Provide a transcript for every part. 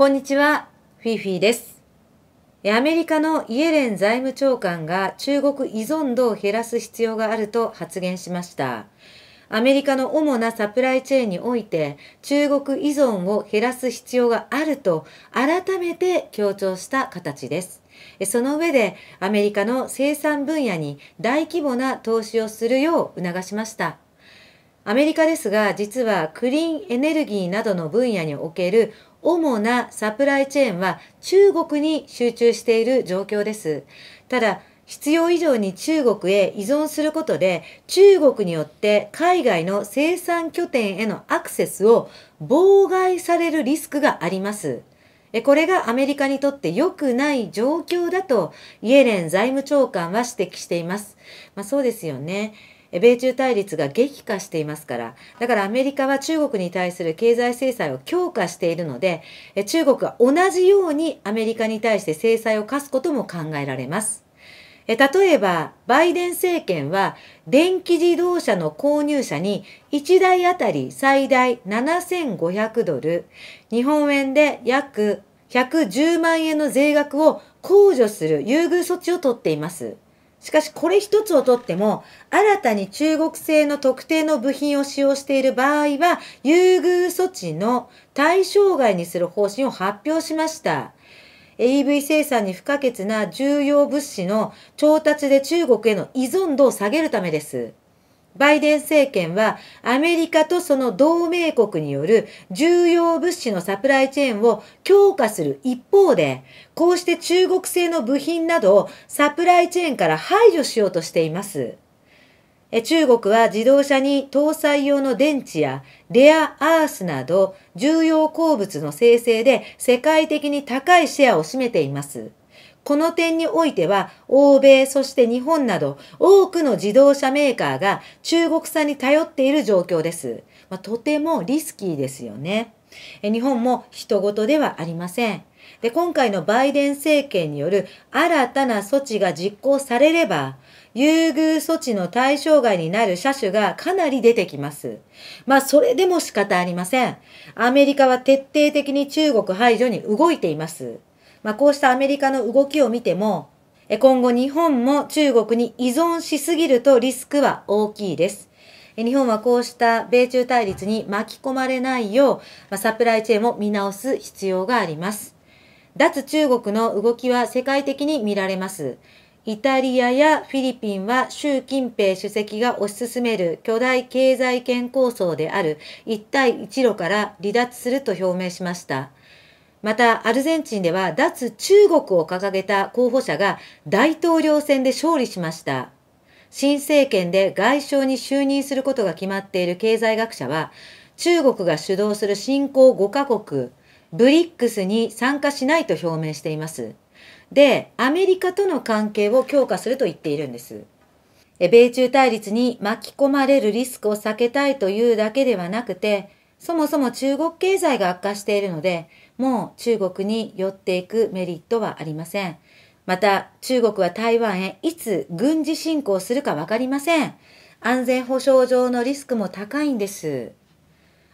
こんにちは、フィフィです。アメリカのイエレン財務長官が中国依存度を減らす必要があると発言しました。アメリカの主なサプライチェーンにおいて中国依存を減らす必要があると改めて強調した形です。その上でアメリカの生産分野に大規模な投資をするよう促しました。アメリカですが実はクリーンエネルギーなどの分野における主なサプライチェーンは中国に集中している状況です。ただ、必要以上に中国へ依存することで、中国によって海外の生産拠点へのアクセスを妨害されるリスクがあります。これがアメリカにとって良くない状況だと、イエレン財務長官は指摘しています。まあそうですよね。米中対立が激化していますから、だからアメリカは中国に対する経済制裁を強化しているので、中国は同じようにアメリカに対して制裁を科すことも考えられます。例えば、バイデン政権は電気自動車の購入者に1台あたり最大7500ドル、日本円で約110万円の税額を控除する優遇措置を取っています。しかしこれ一つをとっても、新たに中国製の特定の部品を使用している場合は、優遇措置の対象外にする方針を発表しました。e v 生産に不可欠な重要物資の調達で中国への依存度を下げるためです。バイデン政権はアメリカとその同盟国による重要物資のサプライチェーンを強化する一方で、こうして中国製の部品などをサプライチェーンから排除しようとしています。中国は自動車に搭載用の電池やレアアースなど重要鉱物の生成で世界的に高いシェアを占めています。この点においては、欧米、そして日本など、多くの自動車メーカーが中国産に頼っている状況です。まあ、とてもリスキーですよね。日本も人事ではありません。で、今回のバイデン政権による新たな措置が実行されれば、優遇措置の対象外になる車種がかなり出てきます。まあ、それでも仕方ありません。アメリカは徹底的に中国排除に動いています。まあ、こうしたアメリカの動きを見ても、今後日本も中国に依存しすぎるとリスクは大きいです。日本はこうした米中対立に巻き込まれないよう、サプライチェーンも見直す必要があります。脱中国の動きは世界的に見られます。イタリアやフィリピンは習近平主席が推し進める巨大経済圏構想である一帯一路から離脱すると表明しました。またアルゼンチンでは脱中国を掲げた候補者が大統領選で勝利しました。新政権で外相に就任することが決まっている経済学者は、中国が主導する新興5カ国、ブリックスに参加しないと表明しています。で、アメリカとの関係を強化すると言っているんです。米中対立に巻き込まれるリスクを避けたいというだけではなくて、そもそも中国経済が悪化しているので、もう中国に寄っていくメリットはありません。また、中国は台湾へいつ軍事侵攻するかわかりません。安全保障上のリスクも高いんです。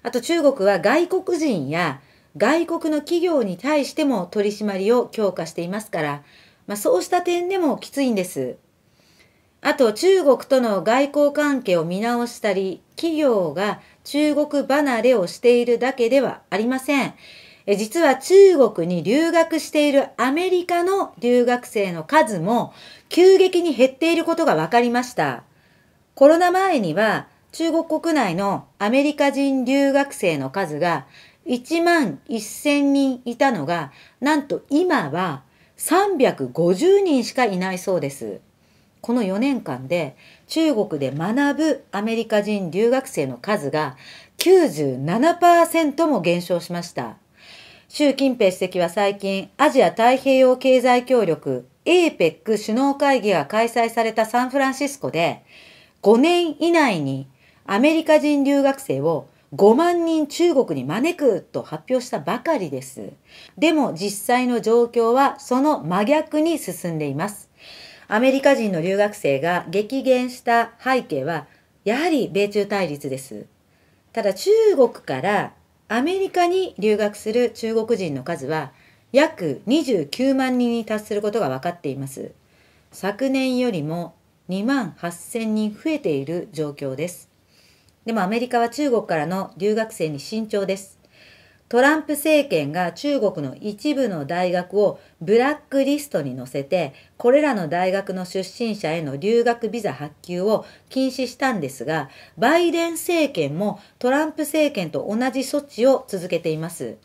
あと中国は外国人や外国の企業に対しても取り締まりを強化していますから、まあ、そうした点でもきついんです。あと中国との外交関係を見直したり、企業が中国離れをしているだけではありません。実は中国に留学しているアメリカの留学生の数も急激に減っていることが分かりました。コロナ前には中国国内のアメリカ人留学生の数が1万1000人いたのが、なんと今は350人しかいないそうです。この4年間で中国で学ぶアメリカ人留学生の数が97%も減少しました。習近平主席は最近、アジア太平洋経済協力 APEC 首脳会議が開催されたサンフランシスコで、5年以内にアメリカ人留学生を5万人中国に招くと発表したばかりです。でも実際の状況はその真逆に進んでいます。アメリカ人の留学生が激減した背景は、やはり米中対立です。ただ中国からアメリカに留学する中国人の数は約29万人に達することが分かっています。昨年よりも2万8000人増えている状況です。でもアメリカは中国からの留学生に慎重です。トランプ政権が中国の一部の大学をブラックリストに載せて、これらの大学の出身者への留学ビザ発給を禁止したんですが、バイデン政権もトランプ政権と同じ措置を続けています。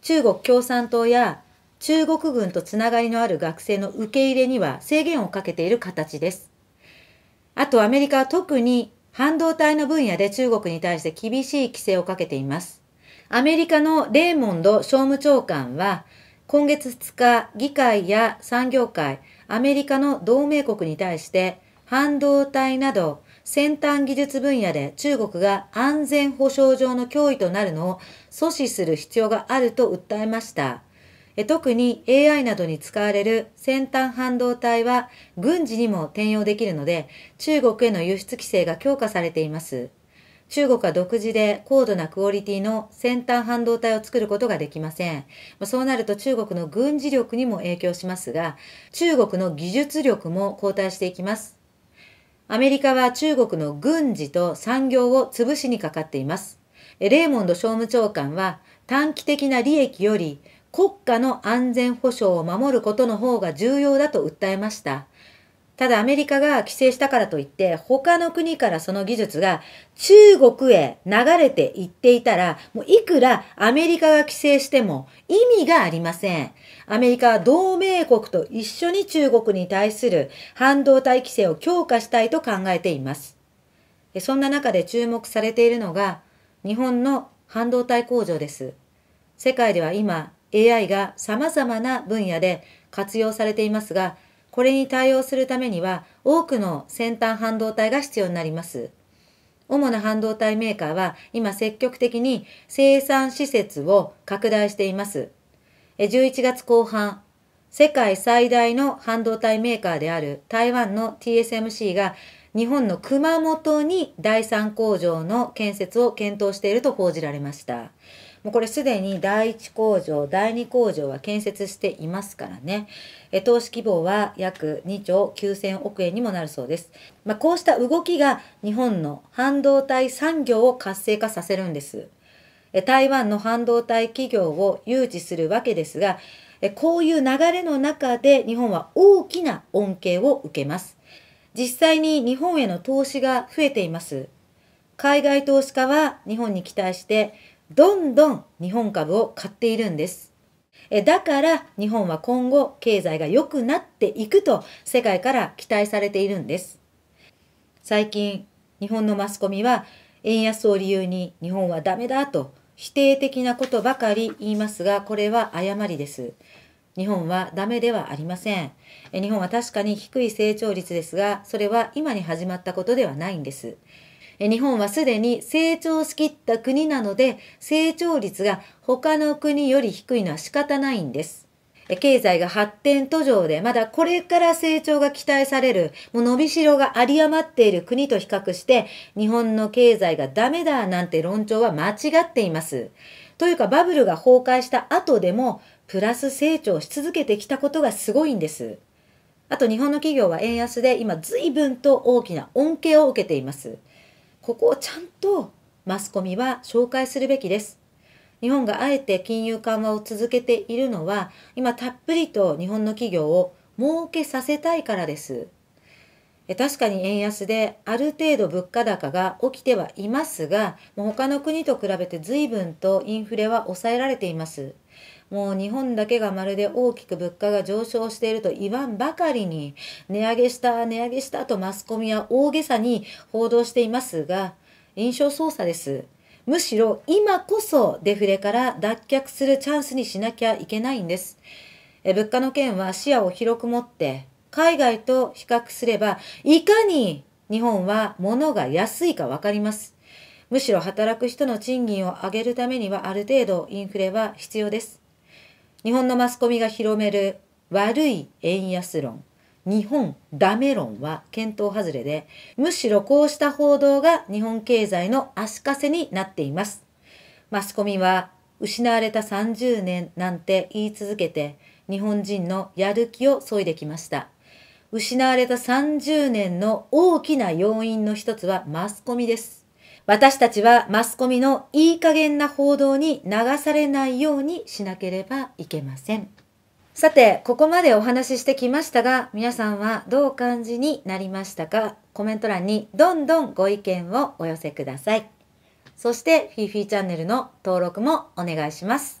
中国共産党や中国軍とつながりのある学生の受け入れには制限をかけている形です。あとアメリカは特に半導体の分野で中国に対して厳しい規制をかけています。アメリカのレーモンド商務長官は、今月2日、議会や産業界、アメリカの同盟国に対して、半導体など先端技術分野で中国が安全保障上の脅威となるのを阻止する必要があると訴えました。特に AI などに使われる先端半導体は軍事にも転用できるので中国への輸出規制が強化されています。中国は独自で高度なクオリティの先端半導体を作ることができません。そうなると中国の軍事力にも影響しますが、中国の技術力も後退していきます。アメリカは中国の軍事と産業を潰しにかかっています。レーモンド商務長官は短期的な利益より国家の安全保障を守ることの方が重要だと訴えました。ただアメリカが規制したからといって、他の国からその技術が中国へ流れていっていたら、もういくらアメリカが規制しても意味がありません。アメリカは同盟国と一緒に中国に対する半導体規制を強化したいと考えています。そんな中で注目されているのが、日本の半導体工場です。世界では今、AI が様々な分野で活用されていますが、これに対応するためには多くの先端半導体が必要になります。主な半導体メーカーは今積極的に生産施設を拡大しています。11月後半、世界最大の半導体メーカーである台湾の TSMC が日本の熊本に第三工場の建設を検討していると報じられました。もうこれすでに第1工場、第2工場は建設していますからね。え投資規模は約2兆9000億円にもなるそうです。まあ、こうした動きが日本の半導体産業を活性化させるんです。台湾の半導体企業を誘致するわけですが、こういう流れの中で日本は大きな恩恵を受けます。実際に日本への投資が増えています。海外投資家は日本に期待してどんどん日本株を買っているんです。だから日本は今後経済が良くなっていくと世界から期待されているんです。最近日本のマスコミは円安を理由に日本はダメだと否定的なことばかり言いますがこれは誤りです。日本はダメではありません。日本は確かに低い成長率ですがそれは今に始まったことではないんです。日本はすでに成長しきった国なので、成長率が他の国より低いのは仕方ないんです。経済が発展途上で、まだこれから成長が期待される、もう伸びしろが有り余っている国と比較して、日本の経済がダメだなんて論調は間違っています。というかバブルが崩壊した後でも、プラス成長し続けてきたことがすごいんです。あと日本の企業は円安で今随分と大きな恩恵を受けています。ここをちゃんとマスコミは紹介するべきです。日本があえて金融緩和を続けているのは、今たっぷりと日本の企業を儲けさせたいからです。確かに円安である程度物価高が起きてはいますが、もう他の国と比べて随分とインフレは抑えられています。もう日本だけがまるで大きく物価が上昇していると言わんばかりに、値上げした、値上げしたとマスコミは大げさに報道していますが、印象操作です。むしろ今こそデフレから脱却するチャンスにしなきゃいけないんです。え物価の件は視野を広く持って、海外と比較すれば、いかに日本は物が安いかわかります。むしろ働く人の賃金を上げるためにはある程度インフレは必要です。日本のマスコミが広める悪い円安論、日本ダメ論は検討外れで、むしろこうした報道が日本経済の足かせになっています。マスコミは失われた30年なんて言い続けて、日本人のやる気を削いできました。失われた30年の大きな要因の一つはマスコミです。私たちはマスコミのいい加減な報道に流されないようにしなければいけません。さて、ここまでお話ししてきましたが、皆さんはどう感じになりましたかコメント欄にどんどんご意見をお寄せください。そして、フィーフィーチャンネルの登録もお願いします。